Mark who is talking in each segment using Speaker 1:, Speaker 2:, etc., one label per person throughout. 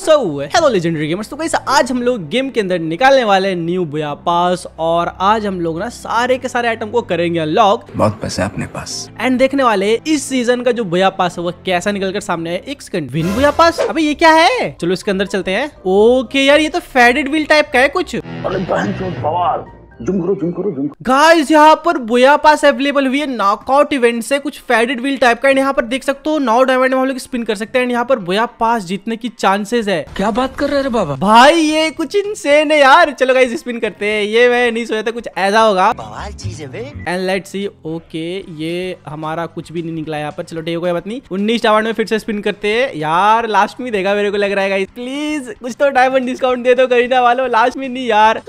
Speaker 1: so hello legendary gamers तो कैसे आज हम लोग गेम के अंदर निकालने वाले हैं न्यू बुया पास और आज हम लोग ना सारे के सारे आइटम को करेंगे अनलॉक बहुत पैसे अपने पास एंड देखने वाले इस सीजन का जो बुया पास है वो कैसा निकल कर सामने है एक सेकंड विन बुया पास अबे ये क्या है चलो इसके अंदर चलते हैं ओके यार ये तो फेडेड व्हील टाइप का है कुछ अरे गाइस यहाँ पर बोया पास अवेलेबल हुई है नॉकआउट इवेंट से कुछ फेडेड व्हील टाइप का एंड यहाँ पर देख सकते हो नौ डायमंड हम लोग स्पिन कर सकते हैं एंड यहाँ पर बोया पास जीतने की चांसेस है क्या बात कर रहे हैं बाबा भाई ये कुछ इनसेन है यार चलो गाइस स्पिन करते हैं ये मैं नहीं सोचा था कुछ ऐसा होगा एंड लेट सी ओके ये हमारा कुछ भी नहीं निकला यहाँ पर चलो ठीक कोई बात नहीं उन्नीस डायमंड में फिर से स्पिन करते है यार लास्ट में देगा मेरे को लग रहा है प्लीज कुछ तो डायमंड डिस्काउंट दे दो करीना वालो लास्ट में नहीं यार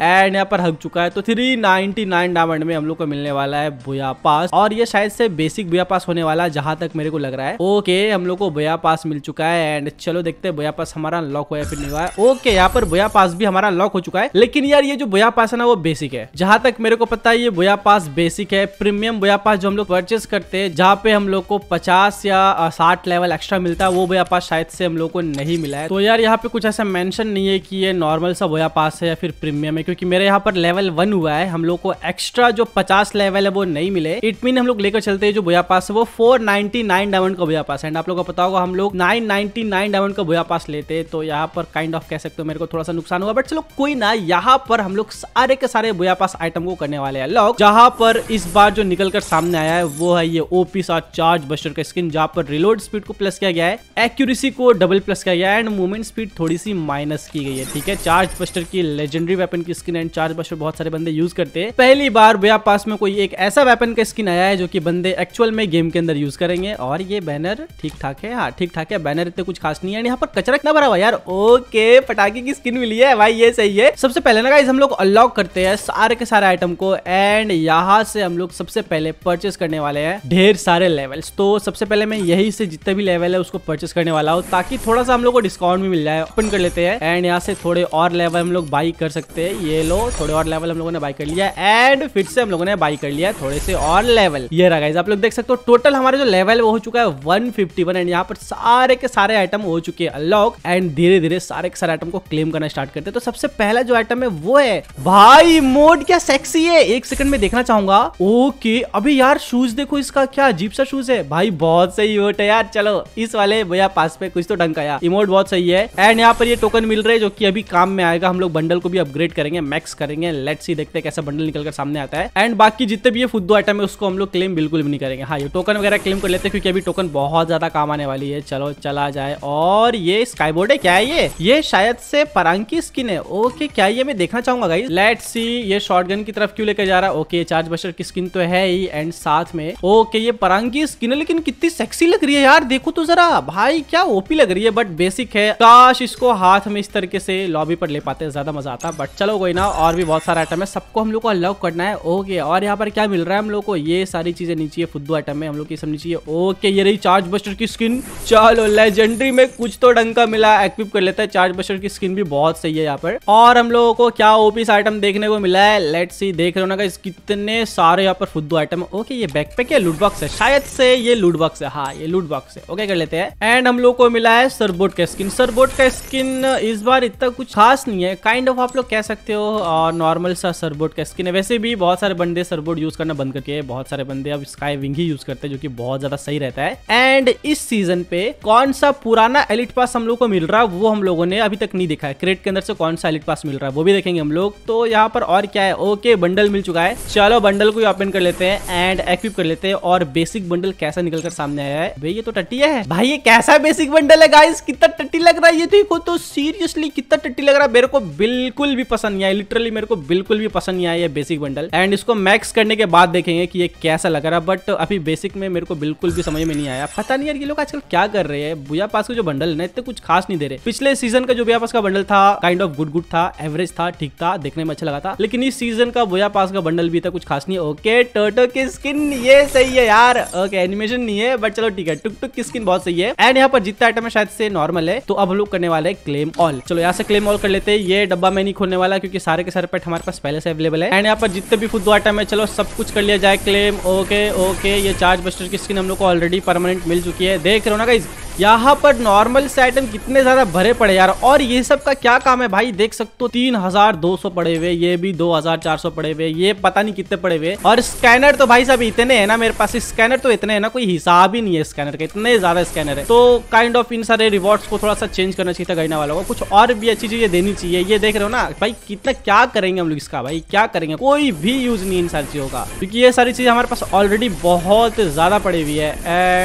Speaker 1: एंड यहाँ पर हक चुका है तो थ्री नाइनटी नाइन डायमंड में हम लोग को मिलने वाला है बुया पास और ये शायद से बेसिक बुया पास होने वाला है जहां तक मेरे को लग रहा है ओके हम लोग को बुया पास मिल चुका है एंड चलो देखते हैं बुया पास हमारा लॉक हुआ है फिर नहीं हुआ है ओके यहाँ पर बुया पास भी हमारा लॉक हो चुका है लेकिन यार ये जो बुया पास है ना वो बेसिक है जहां तक मेरे को पता है ये बुया पास बेसिक है प्रीमियम बुया पास जो हम लोग परचेस करते हैं जहाँ पे हम लोग को पचास या साठ लेवल एक्स्ट्रा मिलता है वो बुया पास शायद से हम लोग को नहीं मिला है तो यार यहाँ पे कुछ ऐसा मेंशन नहीं है कि ये नॉर्मल सा बुया पास है या फिर प्रीमियम में क्योंकि मेरे यहाँ पर लेवल वन हुआ है हम लोग को एक्स्ट्रा जो पचास लेवल है वो नहीं मिले इट मीन हम लोग लेकर चलते हैं जो भुया पास है वो फोर नाइनटी नाइन डायमंड का भुया पास एंड आप लोग को पता होगा हम लोग नाइन नाइनटी नाइन डायमंड का भुया पास लेते तो यहाँ पर काइंड ऑफ कह सकते हो मेरे को थोड़ा सा नुकसान हुआ बट चलो कोई ना यहाँ पर हम लोग सारे के सारे भुया पास आइटम को करने वाले हैं लॉक जहाँ पर इस बार जो निकल कर सामने आया है वो है ये ओपी सा चार्ज बस्टर का स्किन जहाँ पर रिलोड स्पीड को प्लस किया गया है एक्यूरेसी को डबल प्लस किया गया है एंड मूवमेंट स्पीड थोड़ी सी माइनस की गई है ठीक है चार्ज बस्टर की लेजेंडरी वेपन की की स्किन एंड चार्ज बस बहुत सारे बंदे यूज करते हैं पहली बार बया पास में कोई एक ऐसा वेपन का स्किन आया है जो कि बंदे एक्चुअल में गेम के अंदर यूज करेंगे और ये बैनर ठीक ठाक है हाँ ठीक ठाक है बैनर इतने कुछ खास नहीं है यहाँ पर कचरा कितना भरा हुआ यार ओके पटाखे की स्किन मिली है भाई ये सही है सबसे पहले ना गाइज हम लोग अनलॉक करते हैं सारे के सारे आइटम को एंड यहाँ से हम लोग सबसे पहले परचेस करने वाले हैं ढेर सारे लेवल्स तो सबसे पहले मैं यही से जितने भी लेवल है उसको परचेस करने वाला हूँ ताकि थोड़ा सा हम लोग को डिस्काउंट भी मिल जाए ओपन कर लेते हैं एंड यहाँ से थोड़े और लेवल हम लोग बाई कर सकते हैं ये लो थोड़े और लेवल हम लोगों ने बाई कर लिया एंड फिर से हम लोगों ने बाई कर लिया थोड़े से और लेवल ये रहा गाइज आप लोग देख सकते हो टोटल हमारे जो लेवल वो हो चुका है वन फिफ्टी वन एंड यहाँ पर सारे के सारे आइटम हो चुके हैं अनलॉक एंड धीरे धीरे सारे के सारे आइटम को क्लेम करना स्टार्ट करते हैं तो सबसे पहला जो आइटम है वो है भाई मोड क्या सेक्सी है एक सेकंड में देखना चाहूंगा ओके अभी यार शूज देखो इसका क्या अजीब सा शूज है भाई बहुत सही इमोट है तो यार चलो इस वाले भैया पास पे कुछ तो ढंग का यार इमोट बहुत सही है एंड यहाँ पर ये टोकन मिल रहे हैं जो कि अभी काम में आएगा हम लोग बंडल को भी अपग्रेड करेंगे करेंगे मैक्स करेंगे लेट सी देखते हैं कैसा बंडल निकल कर सामने आता है एंड बाकी जितने भी ये फुद्दू आइटम है उसको हम लोग क्लेम बिल्कुल भी नहीं करेंगे हाँ ये टोकन वगैरह क्लेम कर लेते हैं क्योंकि अभी टोकन बहुत ज्यादा काम आने वाली है चलो चला जाए और ये स्काईबोर्ड है क्या है ये ये शायद से परांकी स्किन है ओके क्या ये मैं देखना चाहूंगा गाइस लेट सी ये शॉटगन की तरफ क्यों लेकर जा रहा है ओके चार्ज बस्टर की स्किन तो है ही एंड साथ में ओके ये परांग स्किन है लेकिन कितनी सेक्सी लग रही है यार देखो तो जरा भाई क्या ओपी लग रही है बट बेसिक है काश इसको हाथ में इस तरीके से लॉबी पर ले पाते ज्यादा मजा आता बट चलो कोई ना और भी बहुत सारा आइटम है सबको हम लोग को अनलॉक करना है ओके और यहाँ पर क्या मिल रहा है हम लोग को ये सारी चीज़ें नीचे फुद्दू आइटम है हम लोग की समझ चाहिए ओके ये रही चार्ज बस्टर की स्किन चलो लेजेंडरी में कुछ तो ढंग का मिला एक्विप कर लेता है चार्ज बस्टर की स्किन भी बहुत सही है यहाँ पर और हम लोगों को क्या ओपीस आइटम देखने को मिला है लेट सी देख रहे हो ना कितने सारे यहाँ पर फुद्दू आइटम ओके ये बैक पैक है लूटबॉक्स है शायद से ये लूटबॉक्स है हाँ ये लूटबॉक्स है ओके कर लेते हैं एंड हम लोग को मिला है सरबोट का स्किन सरबोट का स्किन इस बार इतना कुछ खास नहीं है काइंड ऑफ आप लोग कह सकते सकते हो और नॉर्मल सा सरबोट का स्किन है वैसे भी बहुत सारे बंदे सरबोट यूज करना बंद करके बहुत सारे बंदे अब स्काई विंग ही यूज करते हैं जो कि बहुत ज्यादा सही रहता है एंड इस सीजन पे कौन सा पुराना एलिट पास हम लोग को मिल रहा है वो हम लोगों ने अभी तक नहीं देखा है क्रेट के अंदर से कौन सा एलिट पास मिल रहा है वो भी देखेंगे हम लोग तो यहाँ पर और क्या है ओके बंडल मिल चुका है चलो बंडल को ओपन कर लेते हैं एंड एक्विप कर लेते हैं और बेसिक बंडल कैसा निकल कर सामने आया है भाई ये तो टट्टी है भाई ये कैसा बेसिक बंडल है गाइस कितना टट्टी लग रहा है ये देखो तो सीरियसली कितना टट्टी लग रहा है मेरे को बिल्कुल भी पसंद पसंद नहीं आई लिटरली मेरे को बिल्कुल भी पसंद नहीं आई है बेसिक बंडल एंड इसको मैक्स करने के बाद देखेंगे कि ये कैसा लग रहा बट अभी बेसिक में मेरे को बिल्कुल भी समझ में नहीं आया पता नहीं यार ये लोग आजकल क्या कर रहे हैं बुया पास का जो बंडल ना इतने कुछ खास नहीं दे रहे पिछले सीजन का जो बुया पास का बंडल था काइंड ऑफ गुड गुड था एवरेज था ठीक था देखने में अच्छा लगा था लेकिन इस सीजन का बुया पास का बंडल भी था कुछ खास नहीं ओके टोटो की स्किन ये सही है यार ओके एनिमेशन नहीं है बट चलो ठीक है टुक टुक की स्किन बहुत सही है एंड यहाँ पर जितना आइटम है शायद से नॉर्मल है तो अब लोग करने वाले क्लेम ऑल चलो यहाँ से क्लेम ऑल कर लेते हैं ये डब्बा में नहीं खोलने वाला क्योंकि सारे के सारे पेट हमारे पास पहले से अवेलेबल है एंड यहाँ पर जितने भी फुद्दू आइटम है चलो सब कुछ कर लिया जाए क्लेम ओके ओके ये चार्ज बस्टर की स्किन हम लोग को ऑलरेडी परमानेंट मिल चुकी है देख रहे हो ना गाइज यहाँ पर नॉर्मल से आइटम कितने ज्यादा भरे पड़े यार और ये सब का क्या काम है भाई देख सकते हो तीन हजार दो सौ पड़े हुए ये भी दो हजार चार सौ पड़े हुए ये पता नहीं कितने पड़े हुए और स्कैनर तो भाई साहब इतने है ना मेरे पास स्कैनर तो इतने है ना कोई हिसाब ही नहीं है स्कैनर का इतने ज्यादा स्कैनर है तो काइंड ऑफ इन सारे रिवॉर्ड्स को थोड़ा सा चेंज करना चाहिए था वालों को कुछ और भी अच्छी चीजें देनी चाहिए ये देख रहे हो ना भाई कितना क्या करेंगे हम लोग इसका भाई क्या करेंगे कोई भी यूज नहीं इन सारी चीजों का क्योंकि ये सारी चीजें हमारे पास ऑलरेडी बहुत ज्यादा पड़ी हुई है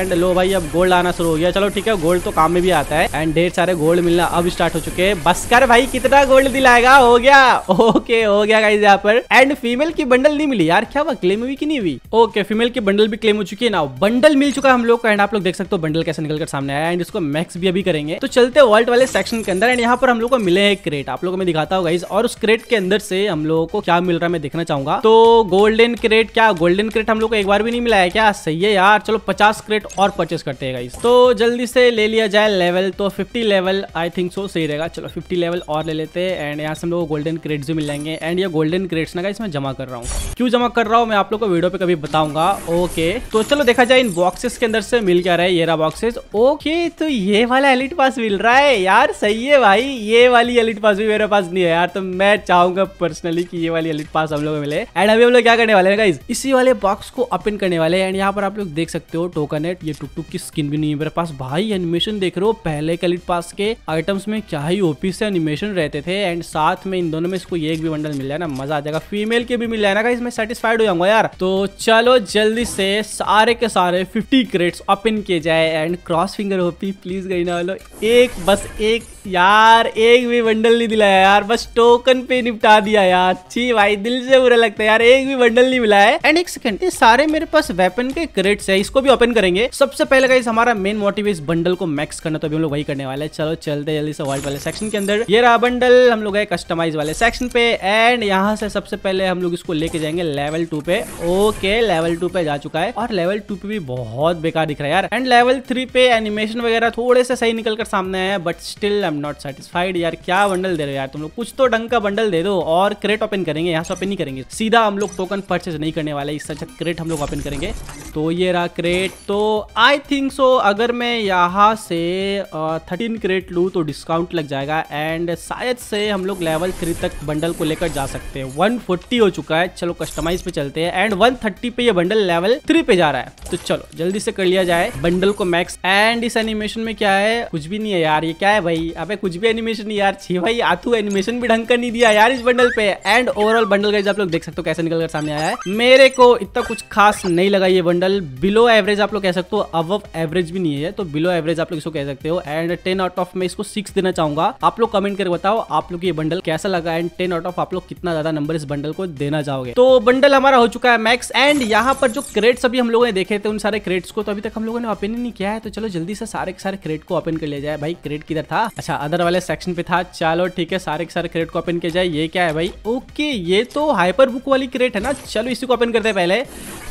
Speaker 1: एंड लो भाई अब गोल्ड आना शुरू हो गया चलो ठीक ठीक है गोल्ड तो काम में भी आता है एंड ढेर सारे गोल्ड मिलना अब स्टार्ट हो चुके हैं बस कर भाई कितना गोल्ड दिलाएगा हो गया ओके हो गया गाइज यहाँ पर एंड फीमेल की बंडल नहीं मिली यार क्या हुआ क्लेम हुई की नहीं हुई ओके फीमेल की बंडल भी क्लेम हो चुकी है ना बंडल मिल चुका है हम लोग का एंड आप लोग देख सकते हो बंडल कैसे निकल कर सामने आया एंड इसको मैक्स भी अभी करेंगे तो चलते वर्ल्ड वाले सेक्शन के अंदर एंड यहाँ पर हम लोग को मिले हैं क्रेट आप लोग मैं दिखाता हूँ गाइज और उस क्रेट के अंदर से हम लोगों को क्या मिल रहा है मैं देखना चाहूंगा तो गोल्डन क्रेट क्या गोल्डन क्रेट हम लोग को एक बार भी नहीं मिला है क्या सही है यार चलो पचास क्रेट और परचेस करते हैं गाइज तो जल्दी 50 से ले लिया जाए लेवल तो 50 लेवल आई थिंक सो सही रहेगा चलो 50 लेवल और ले लेते हैं एंड यहाँ से हम लोग गोल्डन क्रेड्स भी मिल जाएंगे एंड ये गोल्डन क्रेड्स ना इसमें जमा कर रहा हूँ क्यों जमा कर रहा हूँ मैं आप लोग को वीडियो पे कभी बताऊंगा ओके तो चलो देखा जाए इन बॉक्सेस के अंदर से मिल क्या रहा है ये रहा बॉक्सेस ओके तो ये वाला एलिट पास मिल रहा है यार सही है भाई ये वाली एलिट पास भी मेरे पास नहीं है यार तो मैं चाहूंगा पर्सनली की ये वाली एलिट पास हम लोग मिले एंड अभी हम लोग क्या करने वाले हैं इसी वाले बॉक्स को ओपन करने वाले एंड यहाँ पर आप लोग देख सकते हो टोकन है ये टुक टुक की स्किन भी नहीं है मेरे पास बाहर भाई एनिमेशन देख रहे हो पहले के एलिट पास के आइटम्स में क्या ही ओपी से एनिमेशन रहते थे एंड साथ में इन दोनों में इसको एक भी बंडल मिल जाए ना मजा आ जाएगा फीमेल के भी मिल जाए ना इसमें सेटिस्फाइड हो जाऊंगा यार तो चलो जल्दी से सारे के सारे फिफ्टी क्रेट्स ओपन किए जाए and cross finger OP please गई ना वालों एक बस एक यार एक भी बंडल नहीं दिलाया यार बस टोकन पे निपटा दिया यार अच्छी भाई दिल से बुरा लगता है यार एक भी बंडल नहीं मिला है एंड एक सेकंड ये सारे मेरे पास वेपन के क्रेट्स है इसको भी ओपन करेंगे सबसे पहले गाइस हमारा मेन मोटिव इस बंडल को मैक्स करना तो अभी हम लोग वही करने वाले चलो चलते जल्दी से वर्ल्ड वाले सेक्शन के अंदर ये रहा बंडल हम लोग है कस्टमाइज वाले सेक्शन पे एंड यहाँ से सबसे पहले हम लोग इसको लेके जाएंगे लेवल टू पे ओके लेवल टू पे जा चुका है और लेवल टू पे भी बहुत बेकार दिख रहा है यार एंड लेवल थ्री पे एनिमेशन वगैरह थोड़े से सही निकल कर सामने आया but still am not satisfied यार क्या बंडल दे रहे हो यार तुम लोग कुछ तो ढंग का बंडल दे दो और क्रेट ओपन करेंगे यहाँ से ओपन नहीं करेंगे सीधा हम लोग टोकन परचेज नहीं करने वाले इस अच्छा क्रेट हम लोग ओपन करेंगे तो ये रहा क्रेट तो आई थिंक सो अगर मैं यहाँ से थर्टीन क्रेट लूँ तो डिस्काउंट लग जाएगा एंड शायद से हम लोग लेवल थ्री तक बंडल को लेकर जा सकते हैं वन हो चुका है चलो कस्टमाइज पे चलते हैं एंड वन पे ये बंडल लेवल थ्री पे जा रहा है तो चलो जल्दी से कर लिया जाए बंडल को मैक्स एंड इस एनिमेशन में क्या है कुछ भी नहीं है यार ये क्या है भाई अबे कुछ भी एनिमेशन नहीं यार छी भाई आतू एनिमेशन भी ढंग का नहीं दिया यार इस बंडल पे एंड ओवरऑल बंडल गाइज आप लोग देख सकते हो कैसे निकल कर सामने आया है मेरे को इतना कुछ खास नहीं लगा ये बंडल बिलो एवरेज आप लोग कह सकते हो अब एवरेज भी नहीं है तो बिलो एवरेज आप लोग इसको कह सकते हो एंड टेन आउट ऑफ मैं इसको सिक्स देना चाहूंगा आप लोग कमेंट करके बताओ आप लोग ये बंडल कैसा लगा एंड टेन आउट ऑफ आप लोग कितना ज्यादा नंबर इस बंडल को देना चाहोगे तो बंडल हमारा हो चुका है मैक्स एंड यहाँ पर जो क्रेट्स अभी हम लोगों ने देखे थे उन सारे क्रेट्स को तो अभी तक हम लोगों ने ओपन ही नहीं किया है तो चलो जल्दी से सारे सारे क्रेट को ओपन कर लिया जाए भाई क्रेट किधर था अच्छा अच्छा अदर वाले सेक्शन पे था चलो ठीक है सारे के सारे क्रेट को ओपन किया जाए ये क्या है भाई ओके ये तो हाइपर बुक वाली क्रेट है ना चलो इसी को ओपन करते हैं पहले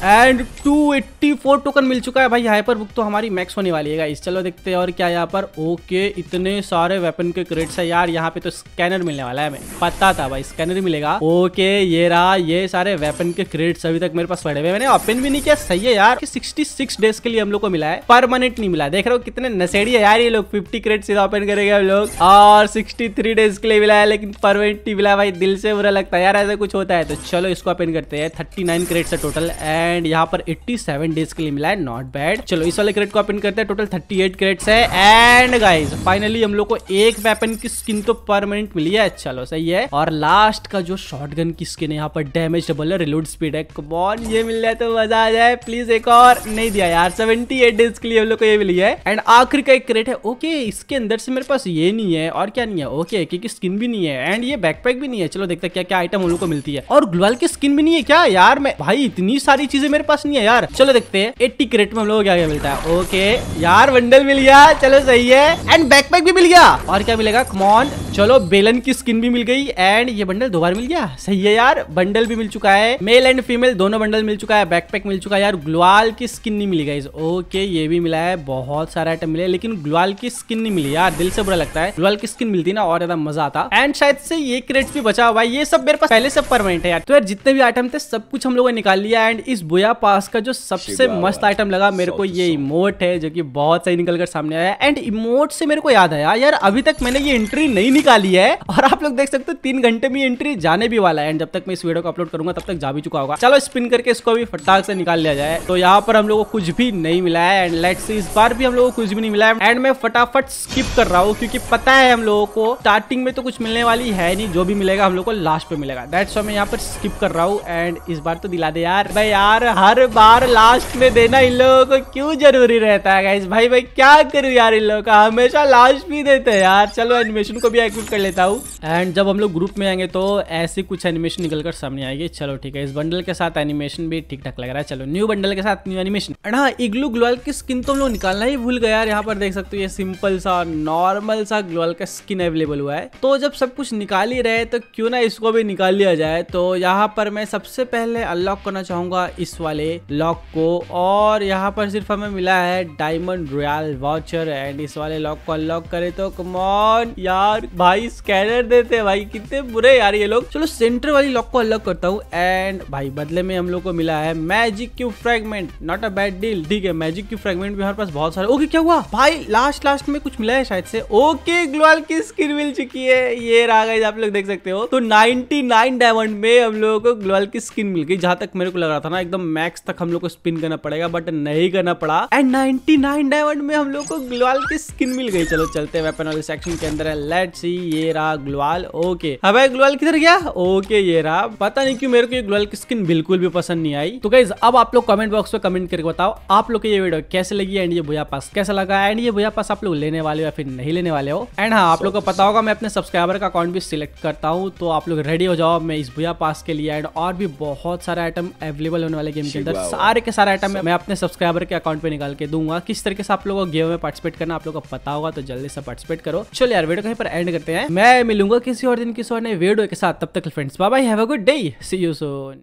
Speaker 1: एंड 284 टोकन मिल चुका है भाई हाइपर बुक तो हमारी मैक्स होने वाली है इस चलो देखते हैं और क्या यहाँ पर ओके इतने सारे वेपन के क्रेट्स है यार यहाँ पे तो स्कैनर मिलने वाला है हमें पता था भाई स्कैनर मिलेगा ओके ये रहा ये सारे वेपन के क्रेट्स अभी तक मेरे पास पड़े हुए मैंने ओपन भी नहीं किया सही है यार सिक्सटी डेज के लिए हम लोग को मिला है परमानेंट नहीं मिला देख रहे हो कितने नशेड़ी है यार ये लोग फिफ्टी क्रेट सीधा ओपन करेगा लोग और 63 डेज के लिए मिला है लेकिन परमानेंटली मिला भाई दिल से बुरा लगता है यार ऐसा कुछ होता है तो चलो इसको ओपन करते हैं 39 नाइन क्रेड है टोटल एंड यहाँ पर 87 डेज के लिए मिला है नॉट बैड चलो इस वाले क्रेड को ओपन करते हैं टोटल 38 एट क्रेड है एंड गाइज फाइनली हम लोग को एक वेपन की स्किन तो परमानेंट मिली है चलो सही है और लास्ट का जो शॉर्ट गन की स्किन है यहाँ पर डैमेज डबल है रिलोड स्पीड है कबॉन ये मिल जाए तो मजा आ जाए प्लीज एक और नहीं दिया यार सेवेंटी डेज के लिए हम लोग को ये मिली है एंड आखिर का एक क्रेट है ओके इसके अंदर से मेरे पास ये नहीं है और क्या नहीं है ओके क्योंकि स्किन भी नहीं है एंड ये बैकपैक भी नहीं है चलो देखते क्या क्या आइटम हम लोग को मिलती है और ग्लोबल की स्किन भी नहीं है क्या यार मैं भाई इतनी सारी चीजें मेरे पास नहीं है यार चलो देखते हैं एट्टी क्रेट में हम लोग क्या क्या मिलता है ओके यार बंडल मिल गया चलो सही है एंड बैकपैक भी मिल गया और क्या मिलेगा कमॉन चलो बेलन की स्किन भी मिल गई एंड ये बंडल दो बार मिल गया सही है यार बंडल भी मिल चुका है मेल एंड फीमेल दोनों बंडल मिल चुका है बैकपैक मिल चुका है यार ग्लोवाल की स्किन नहीं मिली गई ओके ये भी मिला है बहुत सारा आइटम मिले लेकिन ग्लोवाल की स्किन नहीं मिली यार दिल से बुरा लगता है लोअल की स्किन मिलती ना और ज्यादा मजा आता एंड शायद से ये क्रेट भी बचा हुआ ये सब मेरे पास पहले से परमानेंट है यार तो यार जितने भी आइटम थे सब कुछ हम लोगों ने निकाल लिया एंड इस बोया पास का जो सबसे मस्त आइटम लगा मेरे को ये इमोट है जो की बहुत सही निकल कर सामने आया एंड इमोट से मेरे को याद आया यार अभी तक मैंने ये एंट्री नहीं निकाली है और आप लोग देख सकते हो तीन घंटे में एंट्री जाने भी वाला है एंड जब तक मैं इस वीडियो को अपलोड करूंगा तब तक जा भी चुका होगा चलो स्पिन करके इसको भी फटाक से निकाल लिया जाए तो यहाँ पर हम लोग को कुछ भी नहीं मिला है एंड लेट्स इस बार भी हम लोग को कुछ भी नहीं मिला है एंड मैं फटाफट स्किप कर रहा हूँ क्योंकि क्योंकि पता है हम लोगों को स्टार्टिंग में तो कुछ मिलने वाली है नहीं जो भी मिलेगा हम लोग को लास्ट पे मिलेगा दैट्स वाई मैं यहाँ पर स्किप कर रहा हूँ एंड इस बार तो दिला दे यार भाई यार हर बार लास्ट में देना इन लोगों को क्यों जरूरी रहता है गाइज भाई भाई क्या करूँ यार इन लोगों का हमेशा लास्ट भी देते हैं यार चलो एनिमेशन को भी एक्टिव कर लेता हूँ एंड जब हम लोग ग्रुप में आएंगे तो ऐसे कुछ एनिमेशन निकल कर सामने आएगी चलो ठीक है इस बंडल के साथ एनिमेशन भी ठीक ठाक लग रहा है चलो न्यू बंडल के साथ न्यू एनिमेशन हाँ इग्लू ग्लोअल की स्किन तो हम लोग निकालना ही भूल गया यार यहाँ पर देख सकते हो ये सिंपल सा नॉर्मल सा ग्लोअल का स्किन अवेलेबल हुआ है तो जब सब कुछ निकाल ही रहे तो क्यों ना इसको भी निकाल लिया जाए तो यहाँ पर मैं सबसे पहले अनलॉक करना चाहूंगा इस वाले लॉक को और यहाँ पर सिर्फ हमें मिला है डायमंड रॉयल वाचर एंड इस वाले लॉक को अनलॉक करे तो कमॉन यार भाई स्कैनर देते भाई कितने बुरे यार ये लोग चलो सेंटर वाली लॉक को अनलॉक करता हूँ एंड भाई बदले में हम लोग को मिला है magic cube fragment not a bad deal ठीक है मैजिक क्यू फ्रेगमेंट भी हमारे पास बहुत सारे ओके क्या हुआ भाई लास्ट लास्ट में कुछ मिला है शायद से ओ ओके ग्लोअल की स्किन मिल चुकी है ये रहा गाइस आप लोग देख सकते हो तो 99 डायमंड में हम लोगों को ग्लोअल की स्किन मिल गई जहां तक मेरे को लग रहा था ना एकदम मैक्स तक हम लोग को स्पिन करना पड़ेगा बट नहीं करना पड़ा एंड 99 डायमंड में हम लोग को ग्लोअल की स्किन मिल गई चलो चलते हैं वेपन वाले सेक्शन के अंदर है लेट सी ये रहा ग्लोअल ओके अब हाँ ग्लोअल किधर गया ओके ये रहा पता नहीं क्यों मेरे को ये ग्लोअल की स्किन बिल्कुल भी पसंद नहीं आई तो गाइज अब आप लोग कमेंट बॉक्स में कमेंट करके बताओ आप लोग को ये वीडियो कैसे लगी एंड ये भूया पास कैसा लगा एंड ये भूया पास आप लोग लेने वाले या फिर नहीं लेने वाले वाले हो एंड हाँ आप लोग को पता होगा मैं अपने सब्सक्राइबर का अकाउंट भी सिलेक्ट करता हूँ तो आप लोग रेडी हो जाओ मैं इस भूया पास के लिए एंड और भी बहुत सारे आइटम अवेलेबल होने वाले गेम के अंदर सारे के सारे आइटम मैं अपने सब्सक्राइबर के अकाउंट पे निकाल के दूंगा किस तरीके से आप लोग को गेम में पार्टिसिपेट करना आप लोग को पता होगा तो जल्दी से पार्टिसिपेट करो चलो यार वीडियो कहीं पर एंड करते हैं मैं मिलूंगा किसी और दिन किसी और नए वीडियो के साथ तब तक friends bye have a good day see you Son